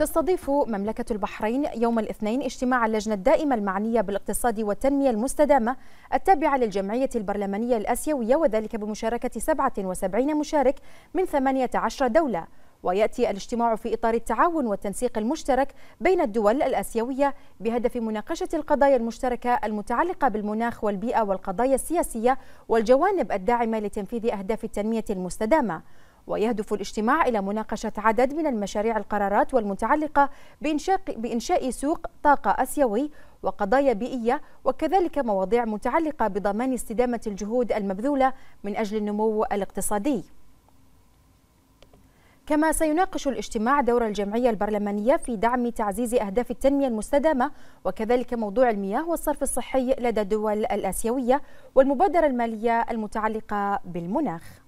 تستضيف مملكة البحرين يوم الاثنين اجتماع اللجنة الدائمة المعنية بالاقتصاد والتنمية المستدامة التابعة للجمعية البرلمانية الآسيوية وذلك بمشاركة 77 مشارك من 18 دولة وياتي الاجتماع في اطار التعاون والتنسيق المشترك بين الدول الاسيويه بهدف مناقشه القضايا المشتركه المتعلقه بالمناخ والبيئه والقضايا السياسيه والجوانب الداعمه لتنفيذ اهداف التنميه المستدامه ويهدف الاجتماع إلى مناقشة عدد من المشاريع القرارات والمتعلقة بإنشاء, بإنشاء سوق طاقة أسيوي وقضايا بيئية وكذلك مواضيع متعلقة بضمان استدامة الجهود المبذولة من أجل النمو الاقتصادي كما سيناقش الاجتماع دور الجمعية البرلمانية في دعم تعزيز أهداف التنمية المستدامة وكذلك موضوع المياه والصرف الصحي لدى الدول الآسيوية والمبادرة المالية المتعلقة بالمناخ